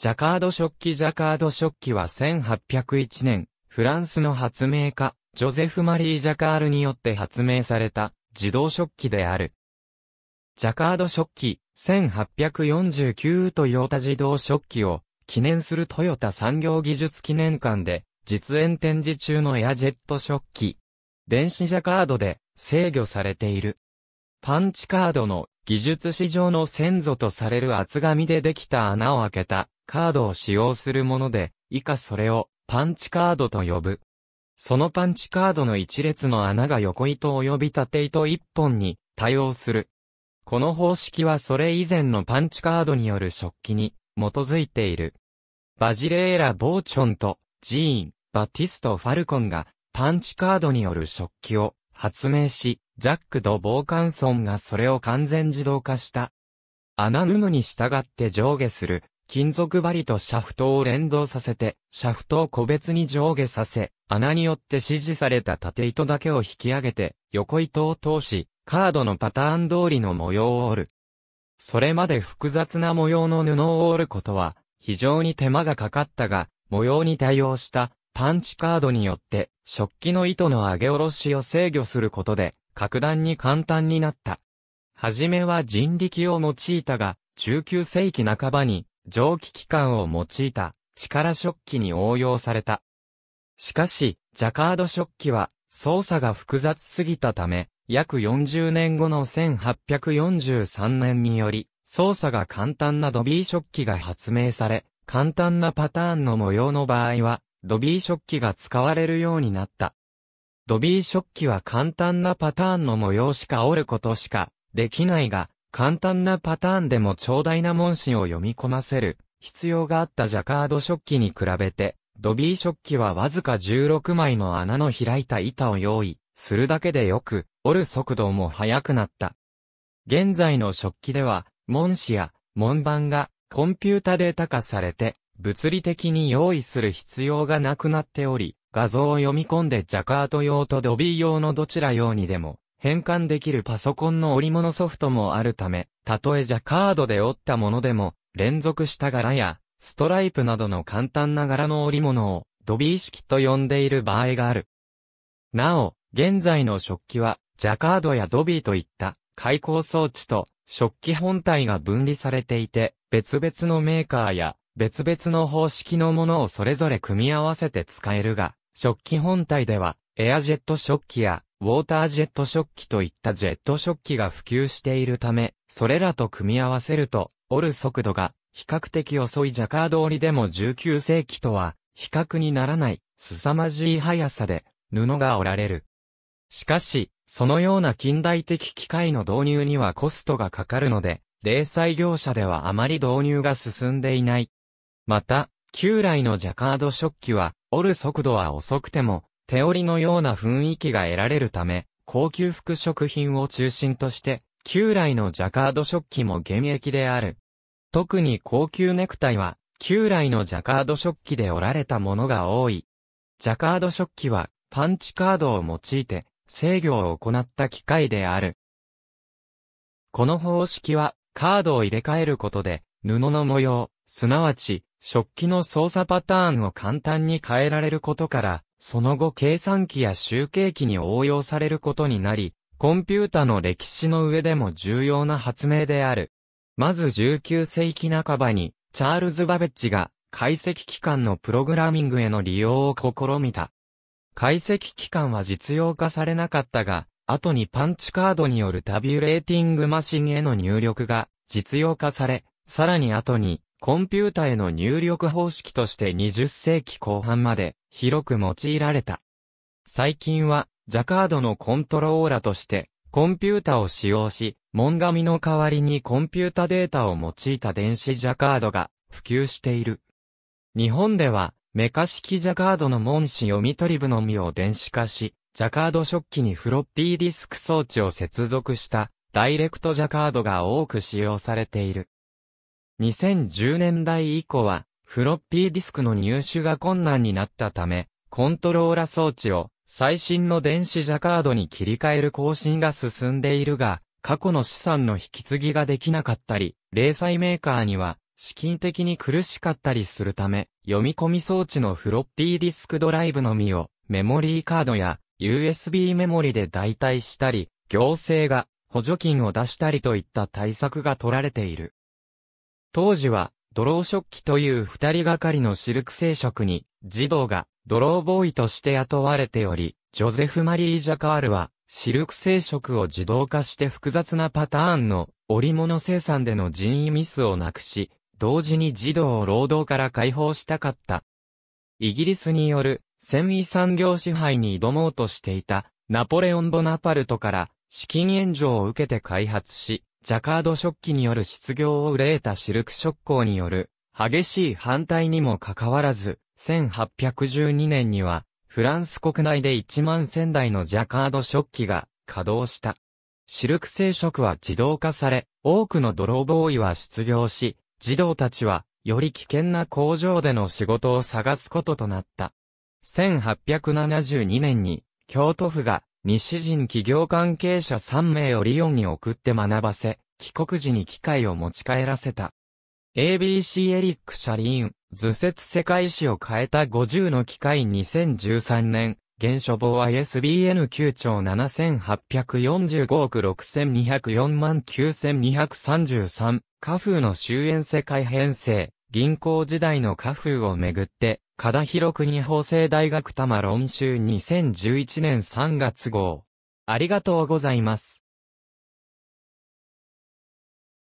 ジャカード食器ジャカード食器は1801年、フランスの発明家、ジョゼフ・マリー・ジャカールによって発明された自動食器である。ジャカード食器、1849トヨタ自動食器を記念するトヨタ産業技術記念館で実演展示中のエアジェット食器。電子ジャカードで制御されている。パンチカードの技術史上の先祖とされる厚紙でできた穴を開けたカードを使用するもので、以下それをパンチカードと呼ぶ。そのパンチカードの一列の穴が横糸及び縦糸一本に対応する。この方式はそれ以前のパンチカードによる食器に基づいている。バジレーラ・ボーチョンとジーン、バティスト・ファルコンがパンチカードによる食器を発明し、ジャックとボーカンソンがそれを完全自動化した。穴ヌムに従って上下する、金属針とシャフトを連動させて、シャフトを個別に上下させ、穴によって指示された縦糸だけを引き上げて、横糸を通し、カードのパターン通りの模様を折る。それまで複雑な模様の布を折ることは、非常に手間がかかったが、模様に対応したパンチカードによって、食器の糸の上げ下ろしを制御することで、格段に簡単になった。はじめは人力を用いたが、19世紀半ばに、蒸気機関を用いた、力食器に応用された。しかし、ジャカード食器は、操作が複雑すぎたため、約40年後の1843年により、操作が簡単なドビー食器が発明され、簡単なパターンの模様の場合は、ドビー食器が使われるようになった。ドビー食器は簡単なパターンの模様しか折ることしかできないが、簡単なパターンでも長大な文診を読み込ませる必要があったジャカード食器に比べて、ドビー食器はわずか16枚の穴の開いた板を用意するだけでよく、折る速度も速くなった。現在の食器では、門紙や門番がコンピュータデータ化されて、物理的に用意する必要がなくなっており、画像を読み込んでジャカート用とドビー用のどちら用にでも変換できるパソコンの織物ソフトもあるため、たとえジャカードで折ったものでも、連続した柄や、ストライプなどの簡単な柄の織物を、ドビー式と呼んでいる場合がある。なお、現在の食器は、ジャカードやドビーといった、開口装置と、食器本体が分離されていて、別々のメーカーや別々の方式のものをそれぞれ組み合わせて使えるが、食器本体では、エアジェット食器や、ウォータージェット食器といったジェット食器が普及しているため、それらと組み合わせると、折る速度が比較的遅いジャカード折りでも19世紀とは、比較にならない、凄まじい速さで、布が折られる。しかし、そのような近代的機械の導入にはコストがかかるので、零細業者ではあまり導入が進んでいない。また、旧来のジャカード食器は、折る速度は遅くても、手織りのような雰囲気が得られるため、高級服食品を中心として、旧来のジャカード食器も現役である。特に高級ネクタイは、旧来のジャカード食器で折られたものが多い。ジャカード食器は、パンチカードを用いて、制御を行った機械である。この方式は、カードを入れ替えることで、布の模様、すなわち、食器の操作パターンを簡単に変えられることから、その後計算機や集計機に応用されることになり、コンピュータの歴史の上でも重要な発明である。まず19世紀半ばに、チャールズ・バベッジが解析機関のプログラミングへの利用を試みた。解析機関は実用化されなかったが、後にパンチカードによるタビュレーティングマシンへの入力が実用化され、さらに後にコンピュータへの入力方式として20世紀後半まで広く用いられた。最近はジャカードのコントローラとしてコンピュータを使用し、門紙の代わりにコンピュータデータを用いた電子ジャカードが普及している。日本ではメカ式ジャカードの門紙読み取り部のみを電子化し、ジャカード食器にフロッピーディスク装置を接続したダイレクトジャカードが多く使用されている。2010年代以降はフロッピーディスクの入手が困難になったため、コントローラ装置を最新の電子ジャカードに切り替える更新が進んでいるが、過去の資産の引き継ぎができなかったり、零細メーカーには資金的に苦しかったりするため、読み込み装置のフロッピーディスクドライブのみをメモリーカードや USB メモリで代替したり、行政が補助金を出したりといった対策が取られている。当時は、ドロー食器という二人がかりのシルク製食に、児童がドローボーイとして雇われており、ジョゼフ・マリー・ジャカールは、シルク製食を自動化して複雑なパターンの織物生産での人為ミスをなくし、同時に児童を労働から解放したかった。イギリスによる繊維産業支配に挑もうとしていたナポレオン・ボナパルトから資金援助を受けて開発し、ジャカード食器による失業を憂えたシルク食工による激しい反対にもかかわらず、1812年にはフランス国内で1万千台のジャカード食器が稼働した。シルク製食は自動化され、多くの泥棒医は失業し、児童たちはより危険な工場での仕事を探すこととなった。1872年に、京都府が、西人企業関係者3名をリオンに送って学ばせ、帰国時に機械を持ち帰らせた。ABC エリック・シャリーン、図説世界史を変えた50の機械2013年、現書房 ISBN 9兆7845億6204万9233、フ風の終焉世界編成、銀行時代のフ風をめぐって、片広国法政大学多摩論集2011年3月号。ありがとうございます。